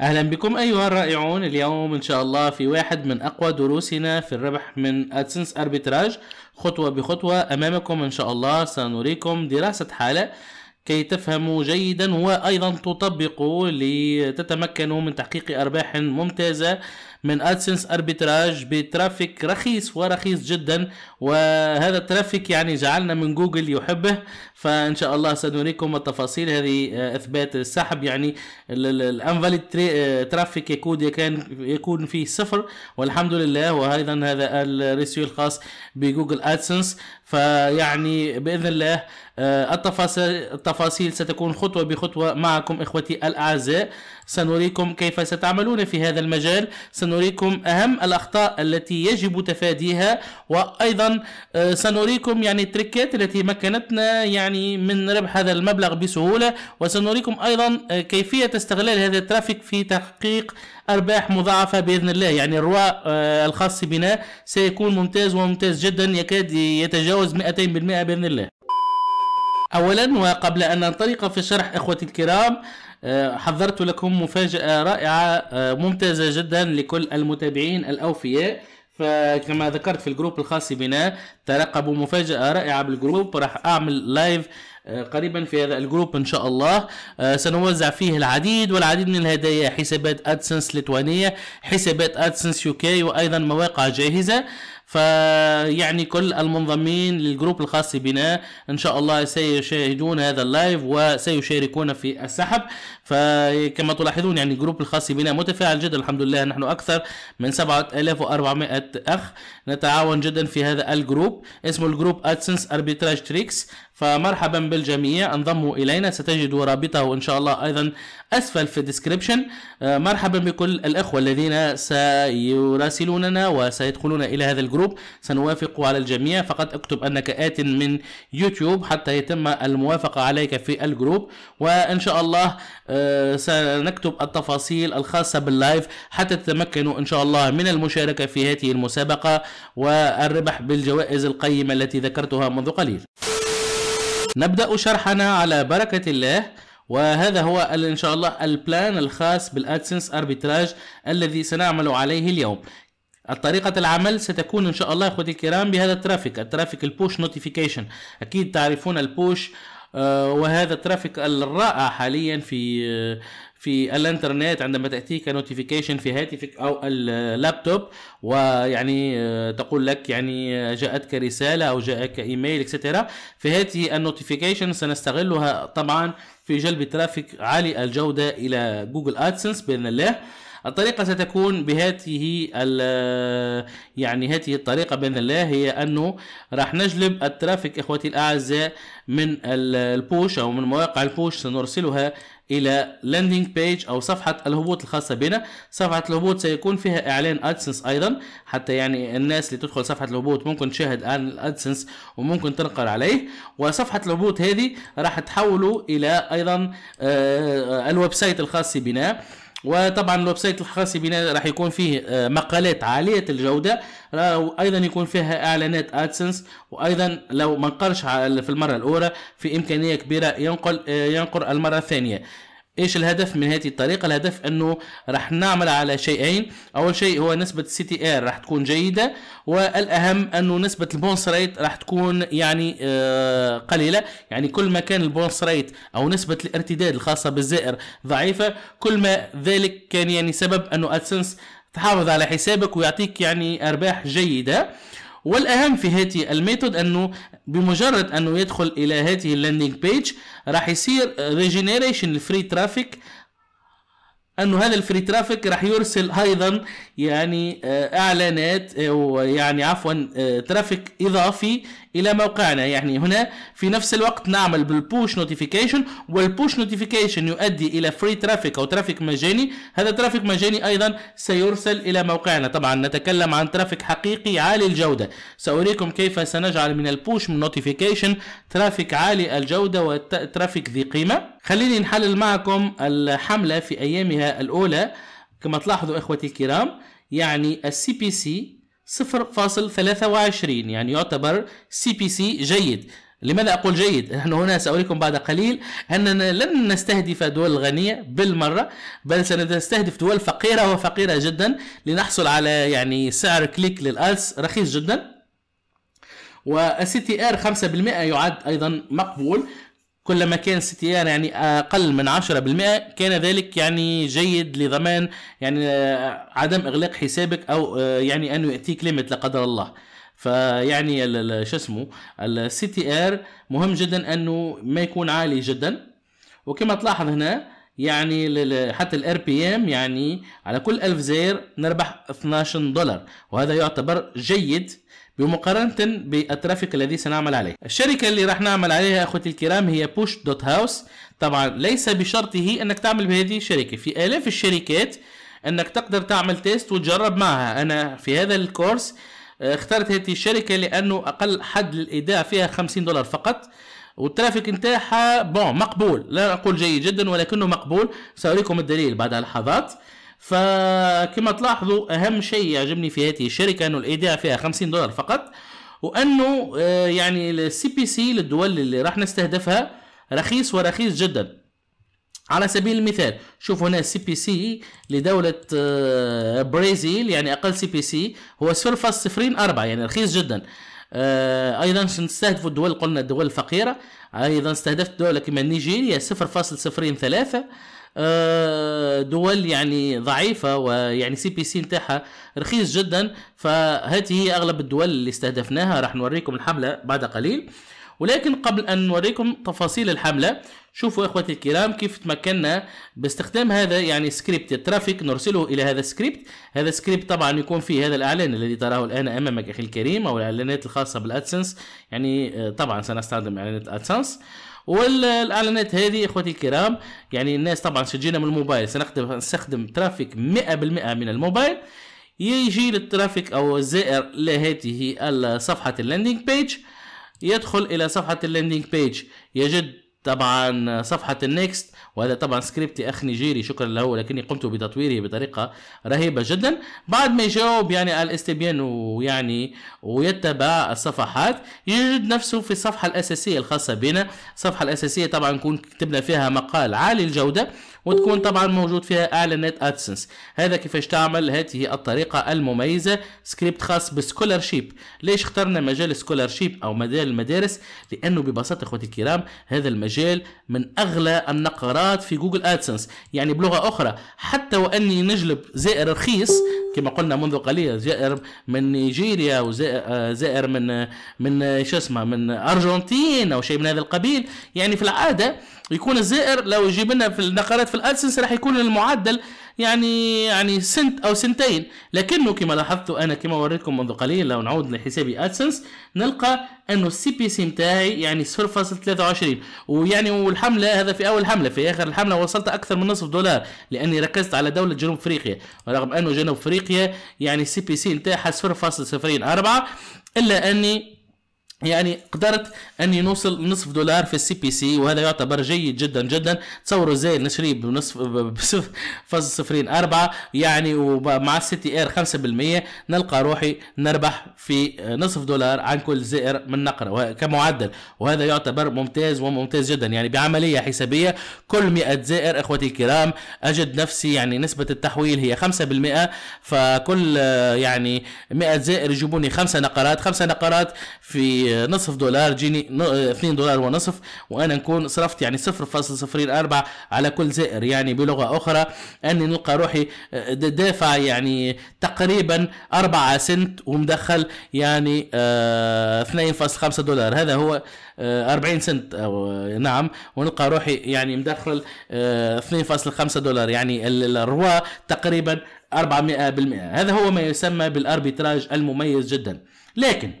أهلا بكم أيها الرائعون اليوم إن شاء الله في واحد من أقوى دروسنا في الربح من أدسنس أربيتراج خطوة بخطوة أمامكم إن شاء الله سنريكم دراسة حالة كي تفهموا جيدا وأيضا تطبقوا لتتمكنوا من تحقيق أرباح ممتازة من ادسنس اربيتراج بترافيك رخيص ورخيص جدا وهذا الترافيك يعني جعلنا من جوجل يحبه فان شاء الله سنريكم التفاصيل هذه آه، اثبات السحب يعني الانفاليد ترافيك آه، يكون كان يكون فيه صفر والحمد لله وايضا هذا الريسيو الخاص بجوجل ادسنس فيعني باذن الله آه، التفاصيل التفاصيل ستكون خطوه بخطوه معكم اخوتي الاعزاء سنريكم كيف ستعملون في هذا المجال سنريكم أهم الأخطاء التي يجب تفاديها وأيضا آه، سنريكم يعني التركات التي مكنتنا يعني من ربح هذا المبلغ بسهولة وسنريكم أيضا آه، كيفية استغلال هذا الترافيك في تحقيق أرباح مضاعفة بإذن الله يعني الرواء آه، الخاص بنا سيكون ممتاز وممتاز جدا يكاد يتجاوز 200% بإذن الله أولا وقبل أن ننطلق في الشرح إخوتي الكرام آه، حضرت لكم مفاجأة رائعة آه، ممتازة جدا لكل المتابعين الأوفياء فكما ذكرت في الجروب الخاص بنا ترقبوا مفاجأة رائعة بالجروب راح أعمل لايف آه، قريبا في هذا الجروب ان شاء الله سنوزع فيه العديد والعديد من الهدايا حسابات ادسنس لتوانيه حسابات ادسنس يو كي وايضا مواقع جاهزه فيعني كل المنضمين للجروب الخاص بنا ان شاء الله سيشاهدون هذا اللايف وسيشاركون في السحب فكما تلاحظون يعني الجروب الخاص بنا متفاعل جدا الحمد لله نحن اكثر من 7400 اخ نتعاون جدا في هذا الجروب اسمه الجروب ادسنس اربيتراج تريكس فمرحبا بالجميع انضموا الينا ستجدوا رابطه ان شاء الله ايضا اسفل في الديسكريبشن آه، مرحبا بكل الاخوه الذين سيراسلوننا وسيدخلون الى هذا الجروب سنوافق على الجميع فقط اكتب انك ات من يوتيوب حتى يتم الموافقه عليك في الجروب وان شاء الله آه، سنكتب التفاصيل الخاصه باللايف حتى تتمكنوا ان شاء الله من المشاركه في هذه المسابقه والربح بالجوائز القيمه التي ذكرتها منذ قليل نبدأ شرحنا على بركة الله وهذا هو ان شاء الله البلان الخاص بالادسنس اربيتراج الذي سنعمل عليه اليوم الطريقة العمل ستكون إن شاء الله أخوتي الكرام بهذا الترافيك الترافيك البوش نوتيفيكيشن أكيد تعرفون البوش آه، وهذا الترافيك الرائع حاليا في آه، في الانترنت عندما تاتيك نوتيفيكيشن في هاتفك او اللابتوب ويعني آه، تقول لك يعني آه، جاءتك رساله او جاءك ايميل اكسترا في هذه النوتيفيكيشن سنستغلها طبعا في جلب ترافيك عالي الجوده الى جوجل ادسنس باذن الله الطريقة ستكون بهذه آه، يعني هذه الطريقة بإذن الله هي أنه راح نجلب الترافيك إخوتي الأعزاء من البوش أو من مواقع البوش سنرسلها الى لاندنج بيج او صفحه الهبوط الخاصه بنا صفحه الهبوط سيكون فيها اعلان ادسنس ايضا حتى يعني الناس اللي تدخل صفحه الهبوط ممكن تشاهد اعلان الادسنس وممكن تنقر عليه وصفحه الهبوط هذه راح تحوله الى ايضا آه، الويب سايت الخاص بنا وطبعا الويب سايت الخاص بنا راح يكون فيه آه، مقالات عاليه الجوده ايضا يكون فيها اعلانات ادسنس وايضا لو ما نقرش في المره الاولى في امكانيه كبيره ينقل آه، ينقر المره الثانيه ايش الهدف من هذه الطريقه الهدف انه راح نعمل على شيئين اول شيء هو نسبه السي تي ار إيه راح تكون جيده والاهم انه نسبه البونس ريت راح تكون يعني آه قليله يعني كل ما كان البونس ريت او نسبه الارتداد الخاصه بالزائر ضعيفه كل ما ذلك كان يعني سبب انه ادسنس تحافظ على حسابك ويعطيك يعني ارباح جيده والاهم في هذه الميثود انه بمجرد انه يدخل الى هذه اللاندنج بيج راح يصير ريجنريشن الفري ترافيك انه هذا الفري ترافيك راح يرسل ايضا يعني آه، اعلانات آه، ويعني عفوا ترافيك آه، اضافي الى موقعنا يعني هنا في نفس الوقت نعمل بالبوش نوتيفيكيشن والبوش نوتيفيكيشن يؤدي الى فري ترافيك او ترافيك مجاني هذا ترافيك مجاني ايضا سيرسل الى موقعنا طبعا نتكلم عن ترافيك حقيقي عالي الجوده ساريكم كيف سنجعل من البوش نوتيفيكيشن ترافيك عالي الجوده وترافيك ذي قيمه خليني نحلل معكم الحملة في أيامها الأولى كما تلاحظوا إخوتي الكرام يعني السي بي سي 0.23 يعني يعتبر سي بي سي جيد لماذا أقول جيد؟ نحن هنا سأريكم بعد قليل أننا لن نستهدف دول غنية بالمرة بل سنستهدف دول فقيرة وفقيرة جدا لنحصل على يعني سعر كليك للألس رخيص جدا والسي تي ار 5% يعد ايضا مقبول كلما كان ار يعني اقل من 10% كان ذلك يعني جيد لضمان يعني آه، عدم اغلاق حسابك او آه، يعني انه ياتيك ليميت لا قدر الله فيعني شو اسمه السي تي ار مهم جدا انه ما يكون عالي جدا وكما تلاحظ هنا يعني حتى الار بي ام يعني على كل 1000 زير نربح 12 دولار وهذا يعتبر جيد بمقارنة بالترافيك الذي سنعمل عليه الشركة اللي راح نعمل عليها أخوتي الكرام هي بوش دوت هاوس طبعا ليس بشرطه أنك تعمل بهذه الشركة في آلاف الشركات أنك تقدر تعمل تيست وتجرب معها أنا في هذا الكورس آه، اخترت هذه الشركة لأنه أقل حد للإيداع فيها 50 دولار فقط والترافيك نتاعها بون مقبول لا أقول جيد جدا ولكنه مقبول سأريكم الدليل بعد لحظات فكما تلاحظوا اهم شيء يعجبني في هذه الشركه انه الايداع فيها 50 دولار فقط وانه آه، يعني السي بي سي للدول اللي راح نستهدفها رخيص ورخيص جدا على سبيل المثال شوف هنا السي بي سي لدولة آه، برازيل يعني أقل سي بي سي هو 0.04 يعني رخيص جدا آه، أيضا نستهدف الدول قلنا الدول الفقيرة أيضا استهدفت دولة كما نيجيريا 0.03 آه، دول يعني ضعيفه ويعني سي بي سي نتاعها رخيص جدا فهذه هي اغلب الدول اللي استهدفناها راح نوريكم الحمله بعد قليل ولكن قبل ان نوريكم تفاصيل الحمله شوفوا اخوتي الكرام كيف تمكنا باستخدام هذا يعني سكريبت الترافيك نرسله الى هذا السكريبت هذا السكريبت طبعا يكون فيه هذا الاعلان الذي تراه الان امامك اخي الكريم او الاعلانات الخاصه بالادسنس يعني آه، طبعا سنستخدم اعلانات الادسنس والاعلانات هذه اخوتي الكرام يعني الناس طبعا سجلنا من الموبايل سنخدم نستخدم ترافيك 100% من الموبايل يجي للترافيك او الزائر لهذه صفحه اللاندنج بيج يدخل الى صفحه اللاندنج بيج يجد طبعا صفحه النكست وهذا طبعا سكريبت اخ نيجيري شكرا له ولكني قمت بتطويره بطريقه رهيبه جدا بعد ما يجاوب يعني الاستبيان ويعني ويتبع الصفحات يجد نفسه في الصفحه الاساسيه الخاصه بنا الصفحه الاساسيه طبعا نكون كتبنا فيها مقال عالي الجوده وتكون طبعا موجود فيها اعلانات ادسنس هذا كيفاش تعمل هذه الطريقه المميزه سكريبت خاص شيب ليش اخترنا مجال شيب او مجال المدارس لانه ببساطه اخوتي الكرام هذا المجال من اغلى النقرات في جوجل ادسنس يعني بلغه اخرى حتى واني نجلب زائر رخيص كما قلنا منذ قليل زائر من نيجيريا وزائر آه، من من شو اسمه من ارجنتين او شيء من هذا القبيل يعني في العاده يكون الزائر لو يجيب لنا في النقرات في الادسنس راح يكون المعدل يعني يعني سنت او سنتين لكنه كما لاحظت انا كما وريتكم منذ قليل لو نعود لحسابي ادسنس نلقى انه السي بي سي متاعي يعني 0.23 ويعني والحمله هذا في اول حمله في اخر الحمله وصلت اكثر من نصف دولار لاني ركزت على دوله جنوب افريقيا ورغم انه جنوب افريقيا يعني السي بي سي نتاعها 0.04 الا اني يعني قدرت اني نوصل نصف دولار في السي بي سي وهذا يعتبر جيد جدا جدا تصوروا زي نشريه بنصف بصف فاز صفرين أربعة يعني ومع السيتي ار خمسة بالمية نلقى روحي نربح في نصف دولار عن كل زائر من نقرة كمعدل وهذا يعتبر ممتاز وممتاز جدا يعني بعملية حسابية كل 100 زائر اخوتي الكرام اجد نفسي يعني نسبة التحويل هي خمسة بالمئة فكل يعني 100 زائر يجيبوني خمسة نقرات خمسة نقرات في نصف دولار جيني 2 دولار ونصف وانا نكون صرفت يعني 0.04 على كل زائر يعني بلغه اخرى اني نلقى روحي آه، دافع يعني تقريبا 4 سنت ومدخل يعني 2.5 آه، دولار هذا هو 40 آه، سنت أو نعم ونلقى روحي يعني مدخل 2.5 دولار يعني الروا تقريبا 400% هذا هو ما يسمى بالاربيتراج المميز جدا لكن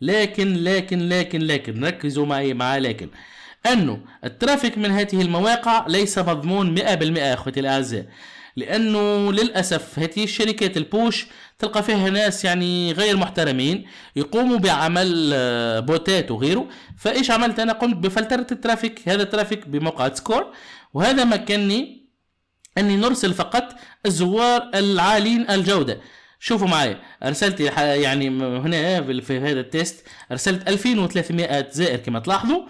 لكن لكن لكن لكن ركزوا معي مع لكن أنه الترافيك من هذه المواقع ليس مضمون 100% أخوتي الأعزاء لانه للاسف هذه الشركات البوش تلقى فيها ناس يعني غير محترمين يقوموا بعمل آه، بوتات وغيره فايش عملت انا قمت بفلتره الترافيك هذا الترافيك بموقع سكور وهذا مكنني اني نرسل فقط الزوار العالين الجوده شوفوا معايا ارسلت يعني هنا في هذا التيست ارسلت 2300 زائر كما تلاحظوا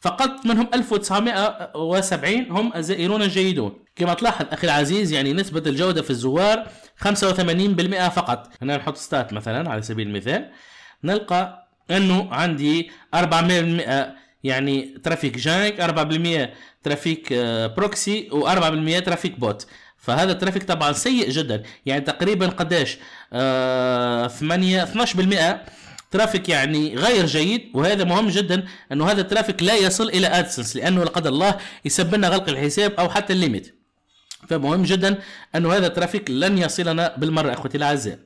فقط منهم 1970 هم الزائرون الجيدون كما تلاحظ اخي العزيز يعني نسبة الجودة في الزوار 85% فقط هنا نحط ستات مثلا على سبيل المثال نلقى انه عندي 400% يعني ترافيك جانك 4% ترافيك آه، بروكسي و4% ترافيك بوت فهذا الترافيك طبعا سيء جدا يعني تقريبا قداش آه 8 12% ترافيك يعني غير جيد وهذا مهم جدا انه هذا الترافيك لا يصل الى ادسنس لانه لا قدر الله يسبب لنا غلق الحساب او حتى الليميت فمهم جدا انه هذا الترافيك لن يصلنا بالمره اخوتي الاعزاء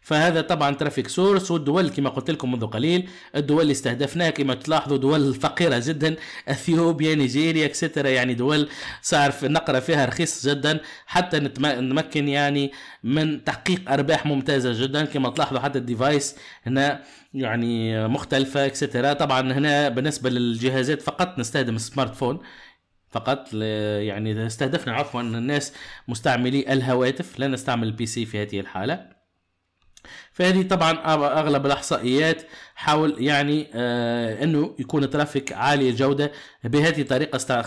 فهذا طبعا ترافيك سورس والدول كما قلت لكم منذ قليل الدول اللي استهدفناها كما تلاحظوا دول فقيره جدا اثيوبيا نيجيريا اكسترا يعني دول صار في نقرا فيها رخيص جدا حتى نتمكن يعني من تحقيق ارباح ممتازه جدا كما تلاحظوا حتى الديفايس هنا يعني مختلفه اكسترا طبعا هنا بالنسبه للجهازات فقط نستخدم السمارت فون فقط يعني استهدفنا عفوا الناس مستعملي الهواتف لا نستعمل البي سي في هذه الحاله فهذه طبعا اغلب الاحصائيات حول يعني آه انه يكون ترافيك عالي الجوده بهذه الطريقه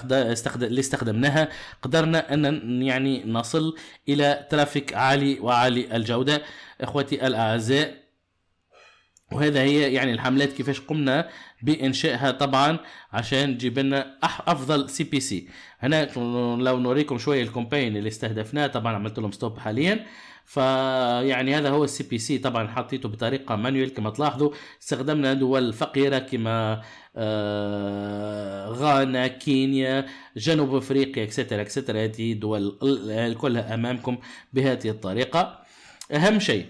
اللي استخدمناها قدرنا ان يعني نصل الى ترافيك عالي وعالي الجوده اخوتي الاعزاء وهذا هي يعني الحملات كيفاش قمنا بانشائها طبعا عشان تجيب لنا افضل سي بي سي هنا لو نوريكم شويه الكومبين اللي استهدفناه طبعا عملت لهم ستوب حاليا فيعني هذا هو السي بي سي طبعا حطيته بطريقه مانيوال كما تلاحظوا استخدمنا دول فقيره كما آه، غانا كينيا جنوب افريقيا اكسترا اكسترا هذه دول كلها امامكم بهذه الطريقه اهم شيء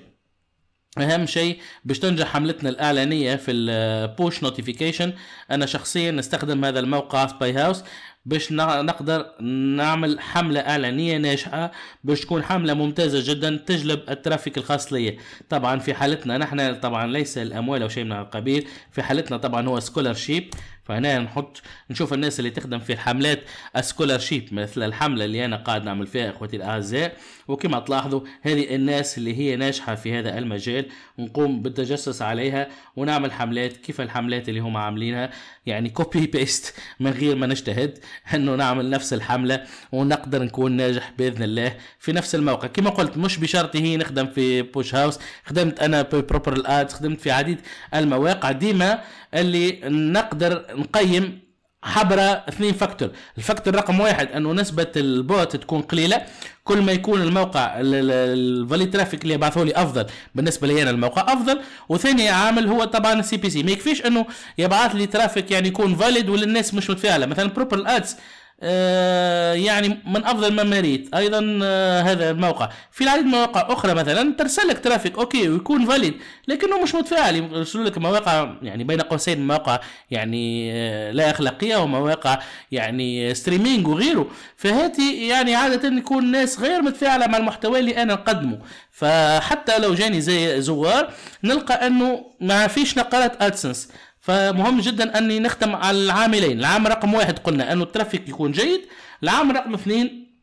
اهم شيء باش تنجح حملتنا الاعلانيه في البوش نوتيفيكيشن انا شخصيا استخدم هذا الموقع سباي هاوس باش نقدر نعمل حملة إعلانية ناجحة باش تكون حملة ممتازة جدا تجلب الترافيك الخاص ليا طبعا في حالتنا نحن طبعا ليس الأموال أو شيء من القبيل في حالتنا طبعا هو سكولرشيب فهنا نحط نشوف الناس اللي تخدم في الحملات السكولرشيب مثل الحملة اللي أنا قاعد نعمل فيها إخوتي الأعزاء وكما تلاحظوا هذه الناس اللي هي ناجحة في هذا المجال نقوم بالتجسس عليها ونعمل حملات كيف الحملات اللي هم عاملينها يعني كوبي بيست من غير ما نجتهد انه نعمل نفس الحمله ونقدر نكون ناجح باذن الله في نفس الموقع كما قلت مش بشرط هي نخدم في بوش هاوس خدمت انا بروبر الاد خدمت في عديد المواقع ديما اللي نقدر نقيم حبرة اثنين فاكتور الفاكتور رقم واحد انه نسبة البوت تكون قليلة كل ما يكون الموقع الفالي ترافيك اللي يبعثوا لي افضل بالنسبه لي انا الموقع افضل وثاني عامل هو طبعا السي بي سي ما يكفيش انه يبعث لي ترافيك يعني يكون فاليد وللناس مش متفاعله مثلا بروبر ادز آه، يعني من افضل ما مريت ايضا آه، هذا الموقع في العديد من مواقع اخرى مثلا ترسل لك ترافيك اوكي ويكون فاليد لكنه مش متفاعل يرسلوا لك مواقع يعني بين قوسين مواقع يعني آه، لا اخلاقيه ومواقع يعني ستريمينج وغيره فهاتي يعني عاده يكون ناس غير متفاعله مع المحتوى اللي انا نقدمه فحتى لو جاني زي زوار نلقى انه ما فيش نقلات ادسنس فمهم جدا اني نختم على العاملين العام رقم واحد قلنا انه الترافيك يكون جيد العام رقم اثنين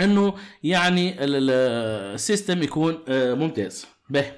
انه يعني السيستم يكون آه، ممتاز به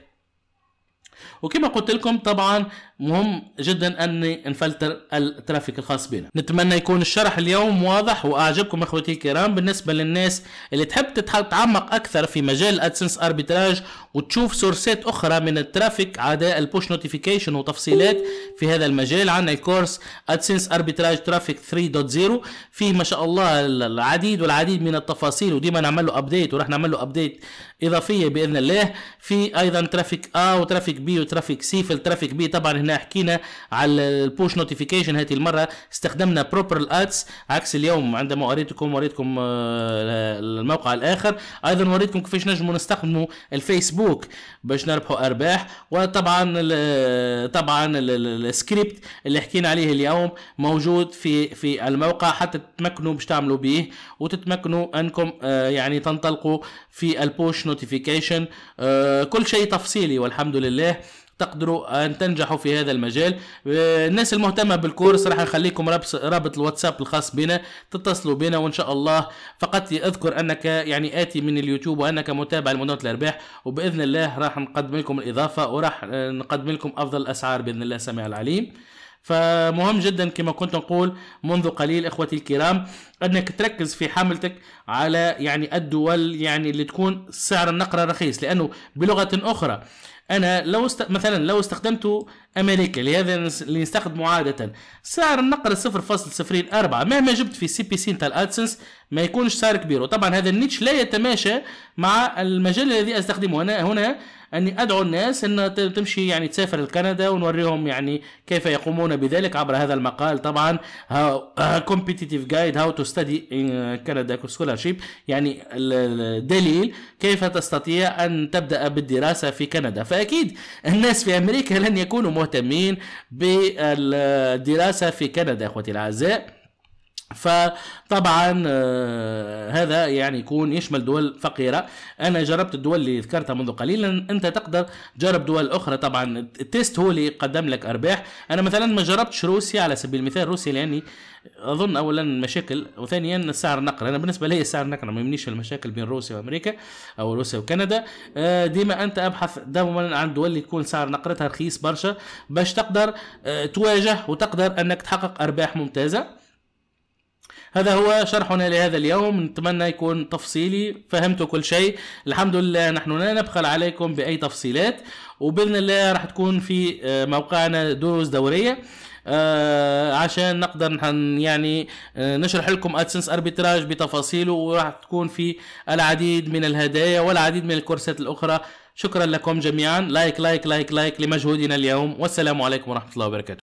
وكما قلت لكم طبعا مهم جدا اني نفلتر الترافيك الخاص بنا نتمنى يكون الشرح اليوم واضح واعجبكم اخوتي الكرام بالنسبه للناس اللي تحب تتعمق اكثر في مجال ادسنس اربيتراج وتشوف سورسات اخرى من الترافيك عدا البوش نوتيفيكيشن وتفصيلات في هذا المجال عندنا الكورس ادسنس اربيتراج ترافيك 3.0 فيه ما شاء الله العديد والعديد من التفاصيل وديما نعمل له ابديت وراح نعمل له ابديت اضافيه باذن الله في ايضا ترافيك ا وترافيك بي وترافيك سي في الترافيك بي طبعا هنا حكينا على البوش نوتيفيكيشن هذه المره استخدمنا بروبر الادس عكس اليوم عندما وريتكم وريتكم آه، الموقع الاخر ايضا وريتكم كيفاش نجموا نستخدموا الفيسبوك باش نربحوا ارباح وطبعا طبعا السكريبت اللي حكينا عليه اليوم موجود في في الموقع حتى تتمكنوا باش تعملوا به وتتمكنوا انكم آه، يعني تنطلقوا في البوش نوتيفيكيشن آه، كل شيء تفصيلي والحمد لله تقدروا ان تنجحوا في هذا المجال آه، الناس المهتمه بالكورس راح نخليكم رابط الواتساب الخاص بنا تتصلوا بنا وان شاء الله فقط اذكر انك يعني اتي من اليوتيوب وانك متابع لمدونه الارباح وباذن الله راح نقدم لكم الاضافه وراح آه، نقدم لكم افضل الاسعار باذن الله سميع العليم فمهم جدا كما كنت نقول منذ قليل اخوتي الكرام انك تركز في حملتك على يعني الدول يعني اللي تكون سعر النقره رخيص لانه بلغه اخرى انا لو است... مثلا لو استخدمت امريكا لهذا اللي نستخدمه عاده سعر النقر 0.04 مهما جبت في سي بي سي نتاع الادسنس ما يكونش سعر كبير وطبعا هذا النيتش لا يتماشى مع المجال الذي استخدمه انا هنا اني ادعو الناس ان تمشي يعني تسافر لكندا ونوريهم يعني كيف يقومون بذلك عبر هذا المقال طبعا كومبيتيتيف جايد هاو تو ستدي ان كندا سكولارشيب يعني الدليل كيف تستطيع ان تبدا بالدراسه في كندا فاكيد الناس في امريكا لن يكونوا مهتمين بالدراسه في كندا اخوتي الاعزاء فطبعا آه، هذا يعني يكون يشمل دول فقيره انا جربت الدول اللي ذكرتها منذ قليل انت تقدر تجرب دول اخرى طبعا التيست هو اللي يقدم لك ارباح انا مثلا ما جربتش روسيا على سبيل المثال روسيا لاني اظن اولا مشاكل وثانيا السعر النقد انا بالنسبه لي السعر النقد ما يهمنيش المشاكل بين روسيا وامريكا او روسيا وكندا آه، ديما انت ابحث دائما عن دول اللي يكون سعر نقرتها رخيص برشا باش تقدر آه، تواجه وتقدر انك تحقق ارباح ممتازه هذا هو شرحنا لهذا اليوم نتمنى يكون تفصيلي فهمتوا كل شيء الحمد لله نحن لا نبخل عليكم بأي تفصيلات وبإذن الله راح تكون في آه، موقعنا دروس دورية آه عشان نقدر يعني آه نشرح لكم ادسنس اربيتراج بتفاصيله وراح تكون في العديد من الهدايا والعديد من الكورسات الاخرى شكرا لكم جميعا لايك لايك لايك لايك لمجهودنا اليوم والسلام عليكم ورحمه الله وبركاته